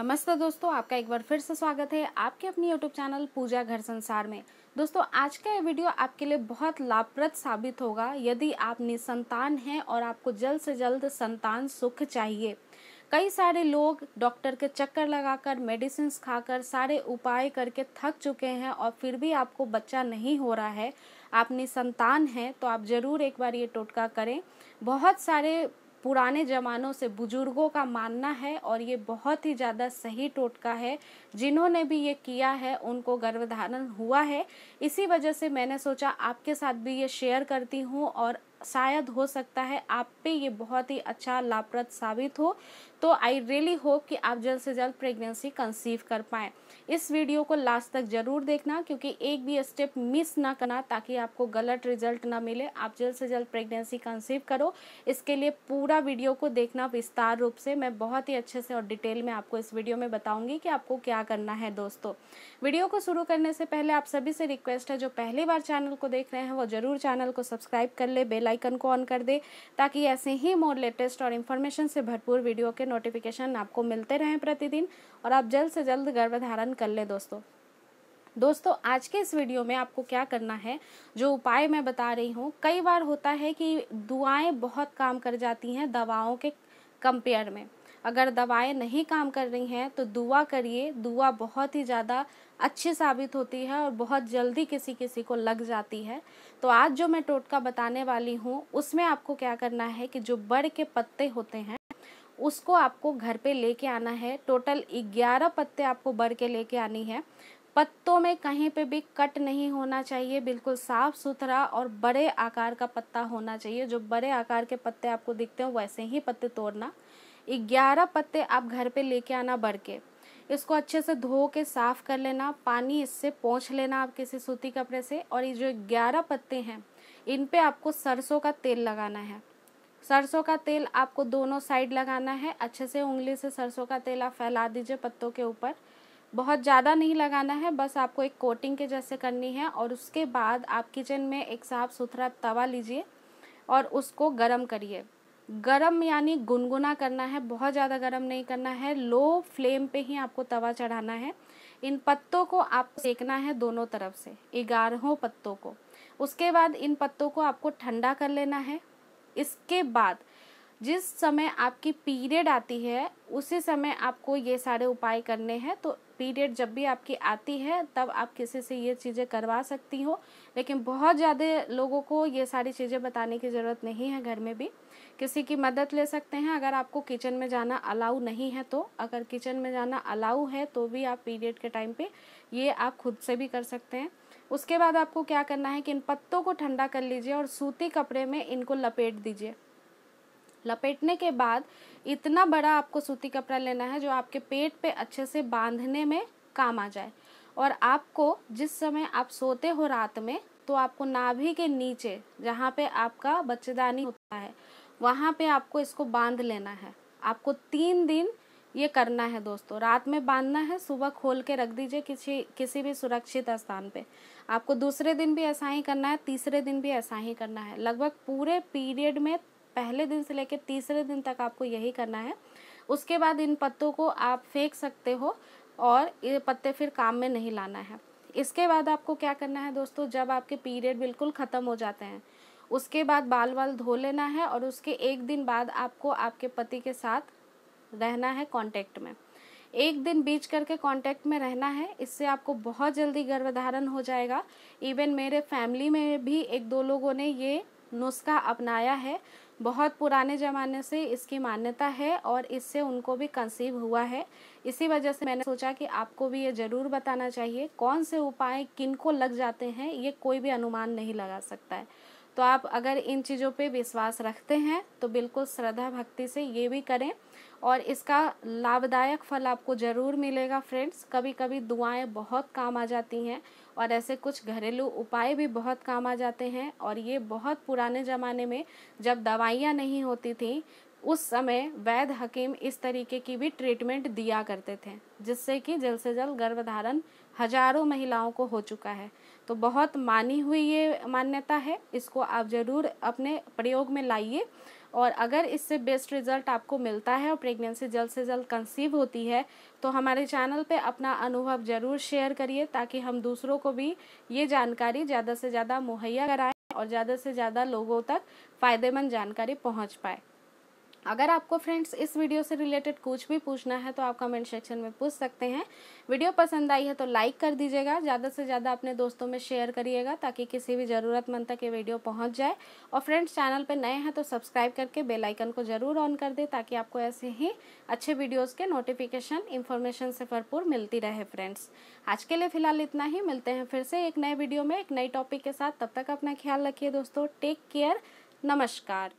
नमस्ते दोस्तों आपका एक बार फिर से स्वागत है आपके अपने यूट्यूब चैनल पूजा घर संसार में दोस्तों आज का ये वीडियो आपके लिए बहुत लाभप्रद साबित होगा यदि आप निसंतान हैं और आपको जल्द से जल्द संतान सुख चाहिए कई सारे लोग डॉक्टर के चक्कर लगाकर मेडिसिन खाकर सारे उपाय करके थक चुके हैं और फिर भी आपको बच्चा नहीं हो रहा है आप निसंतान हैं तो आप ज़रूर एक बार ये टोटका करें बहुत सारे पुराने ज़मानों से बुजुर्गों का मानना है और ये बहुत ही ज़्यादा सही टोटका है जिन्होंने भी ये किया है उनको गर्भधारण हुआ है इसी वजह से मैंने सोचा आपके साथ भी ये शेयर करती हूँ और शायद हो सकता है आप पे ये बहुत ही अच्छा लाभप्रद साबित हो तो आई रियली होप कि आप जल्द से जल्द प्रेगनेंसी कंसीव कर पाएँ इस वीडियो को लास्ट तक ज़रूर देखना क्योंकि एक भी स्टेप मिस ना करना ताकि आपको गलत रिजल्ट ना मिले आप जल्द से जल्द प्रेगनेंसी कंसीव करो इसके लिए पूरा वीडियो को देखना विस्तार रूप से मैं बहुत ही अच्छे से और डिटेल में आपको इस वीडियो में बताऊँगी कि आपको क्या करना है दोस्तों वीडियो को शुरू करने से पहले आप सभी से रिक्वेस्ट है जो पहली बार चैनल को देख रहे हैं वो ज़रूर चैनल को सब्सक्राइब कर ले बेल आइकन को ऑन कर दे ताकि ऐसे ही मोर लेटेस्ट और इन्फॉर्मेशन से भरपूर वीडियो के नोटिफिकेशन आपको मिलते रहें प्रतिदिन और आप जल्द से जल्द गर्भधारण कर लें दोस्तों दोस्तों आज के इस वीडियो में आपको क्या करना है जो उपाय मैं बता रही हूँ कई बार होता है कि दुआएं बहुत काम कर जाती हैं दवाओं के कंपेयर में अगर दवाएं नहीं काम कर रही हैं तो दुआ करिए दुआ बहुत ही ज़्यादा अच्छी साबित होती है और बहुत जल्दी किसी किसी को लग जाती है तो आज जो मैं टोटका बताने वाली हूँ उसमें आपको क्या करना है कि जो बड़ के पत्ते होते हैं उसको आपको घर पे लेके आना है टोटल ग्यारह पत्ते आपको बढ़ के लेके आनी है पत्तों में कहीं पे भी कट नहीं होना चाहिए बिल्कुल साफ सुथरा और बड़े आकार का पत्ता होना चाहिए जो बड़े आकार के पत्ते आपको दिखते हैं वैसे ही पत्ते तोड़ना ग्यारह पत्ते आप घर पे लेके आना बढ़ के इसको अच्छे से धो के साफ कर लेना पानी इससे पोंछ लेना आप किसी सूती कपड़े से और ये जो ग्यारह पत्ते हैं इन पे आपको सरसों का तेल लगाना है सरसों का तेल आपको दोनों साइड लगाना है अच्छे से उंगली से सरसों का तेल आप फैला दीजिए पत्तों के ऊपर बहुत ज़्यादा नहीं लगाना है बस आपको एक कोटिंग के जैसे करनी है और उसके बाद आप किचन में एक साफ़ सुथरा तवा लीजिए और उसको गरम करिए गरम यानी गुनगुना करना है बहुत ज़्यादा गरम नहीं करना है लो फ्लेम पे ही आपको तवा चढ़ाना है इन पत्तों को आपको सेकना है दोनों तरफ से ग्यारहों पत्तों को उसके बाद इन पत्तों को आपको ठंडा कर लेना है इसके बाद जिस समय आपकी पीरियड आती है उसी समय आपको ये सारे उपाय करने हैं तो पीरियड जब भी आपकी आती है तब आप किसी से ये चीज़ें करवा सकती हो लेकिन बहुत ज़्यादा लोगों को ये सारी चीज़ें बताने की ज़रूरत नहीं है घर में भी किसी की मदद ले सकते हैं अगर आपको किचन में जाना अलाउ नहीं है तो अगर किचन में जाना अलाउ है तो भी आप पीरियड के टाइम पर ये आप खुद से भी कर सकते हैं उसके बाद आपको क्या करना है कि इन पत्तों को ठंडा कर लीजिए और सूती कपड़े में इनको लपेट दीजिए लपेटने के बाद इतना बड़ा आपको सूती कपड़ा लेना है जो आपके पेट पे अच्छे से बांधने में काम आ जाए और आपको जिस समय आप सोते हो रात में तो आपको नाभि के नीचे जहाँ पे आपका बच्चेदानी होता है वहाँ पे आपको इसको बांध लेना है आपको तीन दिन ये करना है दोस्तों रात में बांधना है सुबह खोल के रख दीजिए किसी किसी भी सुरक्षित स्थान पे आपको दूसरे दिन भी ऐसा ही करना है तीसरे दिन भी ऐसा ही करना है लगभग पूरे पीरियड में पहले दिन से लेकर तीसरे दिन तक आपको यही करना है उसके बाद इन पत्तों को आप फेंक सकते हो और ये पत्ते फिर काम में नहीं लाना है इसके बाद आपको क्या करना है दोस्तों जब आपके पीरियड बिल्कुल ख़त्म हो जाते हैं उसके बाद बाल बाल धो लेना है और उसके एक दिन बाद आपको आपके पति के साथ रहना है कांटेक्ट में एक दिन बीच करके कांटेक्ट में रहना है इससे आपको बहुत जल्दी गर्भधारण हो जाएगा इवन मेरे फैमिली में भी एक दो लोगों ने ये नुस्खा अपनाया है बहुत पुराने ज़माने से इसकी मान्यता है और इससे उनको भी कंसीव हुआ है इसी वजह से मैंने सोचा कि आपको भी ये ज़रूर बताना चाहिए कौन से उपाय किन को लग जाते हैं ये कोई भी अनुमान नहीं लगा सकता है तो आप अगर इन चीज़ों पे विश्वास रखते हैं तो बिल्कुल श्रद्धा भक्ति से ये भी करें और इसका लाभदायक फल आपको ज़रूर मिलेगा फ्रेंड्स कभी कभी दुआएं बहुत काम आ जाती हैं और ऐसे कुछ घरेलू उपाय भी बहुत काम आ जाते हैं और ये बहुत पुराने ज़माने में जब दवाइयाँ नहीं होती थी उस समय वैद्य हकीम इस तरीके की भी ट्रीटमेंट दिया करते थे जिससे कि जल्द से जल्द गर्भधारण हजारों महिलाओं को हो चुका है तो बहुत मानी हुई ये मान्यता है इसको आप ज़रूर अपने प्रयोग में लाइए और अगर इससे बेस्ट रिजल्ट आपको मिलता है और प्रेगनेंसी जल्द से जल्द कंसीव होती है तो हमारे चैनल पे अपना अनुभव ज़रूर शेयर करिए ताकि हम दूसरों को भी ये जानकारी ज़्यादा से ज़्यादा मुहैया कराएं और ज़्यादा से ज़्यादा लोगों तक फ़ायदेमंद जानकारी पहुँच पाए अगर आपको फ्रेंड्स इस वीडियो से रिलेटेड कुछ भी पूछना है तो आप कमेंट सेक्शन में पूछ सकते हैं वीडियो पसंद आई है तो लाइक कर दीजिएगा ज़्यादा से ज़्यादा अपने दोस्तों में शेयर करिएगा ताकि किसी भी ज़रूरतमंद तक ये वीडियो पहुँच जाए और फ्रेंड्स चैनल पर नए हैं तो सब्सक्राइब करके बेलाइकन को ज़रूर ऑन कर दें ताकि आपको ऐसे ही अच्छे वीडियोज़ के नोटिफिकेशन इन्फॉर्मेशन से भरपूर मिलती रहे फ्रेंड्स आज के लिए फ़िलहाल इतना ही मिलते हैं फिर से एक नए वीडियो में एक नए टॉपिक के साथ तब तक अपना ख्याल रखिए दोस्तों टेक केयर नमस्कार